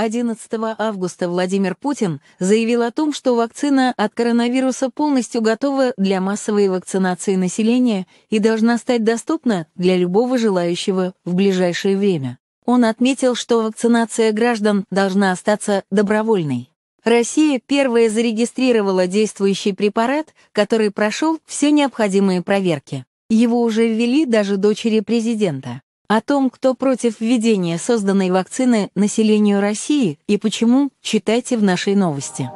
11 августа Владимир Путин заявил о том, что вакцина от коронавируса полностью готова для массовой вакцинации населения и должна стать доступна для любого желающего в ближайшее время. Он отметил, что вакцинация граждан должна остаться добровольной. Россия первая зарегистрировала действующий препарат, который прошел все необходимые проверки. Его уже ввели даже дочери президента о том, кто против введения созданной вакцины населению России и почему, читайте в нашей новости.